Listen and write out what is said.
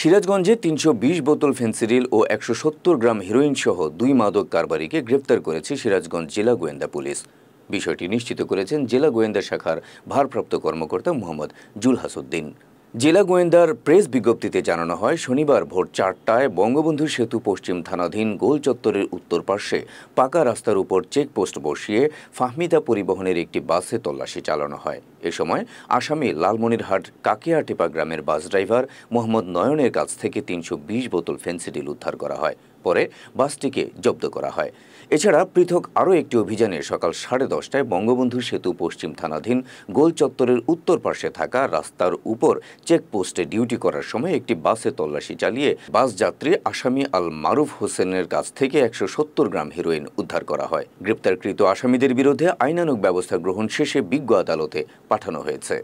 সিরাজগঞ্জে তিনশো বোতল ফেন্সিডিল ও একশো গ্রাম হিরোইন সহ দুই মাদক কারবারিকে গ্রেপ্তার করেছে সিরাজগঞ্জ জেলা গোয়েন্দা পুলিশ বিষয়টি নিশ্চিত করেছেন জেলা গোয়েন্দা শাখার ভারপ্রাপ্ত কর্মকর্তা মোহাম্মদ জুল হাসুদ্দিন জেলা গোয়েন্দার প্রেস বিজ্ঞপ্তিতে জানানো হয় শনিবার ভোর চারটায় বঙ্গবন্ধু সেতু পশ্চিম থানাধীন গোল চত্বরের উত্তর পার্শ্বে পাকা রাস্তার উপর চেকপোস্ট বসিয়ে ফাহমিদা পরিবহনের একটি বাসে তল্লাশি চালানো হয় এ সময় আসামি লালমনিরহাট টিপা গ্রামের বাস ড্রাইভার মোহাম্মদ নয়নের কাছ থেকে তিনশো বোতল ফেন্সিডিল উদ্ধার করা হয় পরে বাসটিকে জব্দ করা হয় এছাড়া পৃথক আরও একটি অভিযানে সকাল সাড়ে দশটায় বঙ্গবন্ধু সেতু পশ্চিম থানাধীন গোল চত্বরের উত্তর পাশে থাকা রাস্তার উপর চেকপোস্টে ডিউটি করার সময় একটি বাসে তল্লাশি চালিয়ে বাস যাত্রী আসামি আল মারুফ হোসেনের কাছ থেকে একশো সত্তর গ্রাম হিরোইন উদ্ধার করা হয় গ্রেপ্তারকৃত আসামিদের বিরুদ্ধে আইনানুক ব্যবস্থা গ্রহণ শেষে বিজ্ঞ আদালতে পাঠানো হয়েছে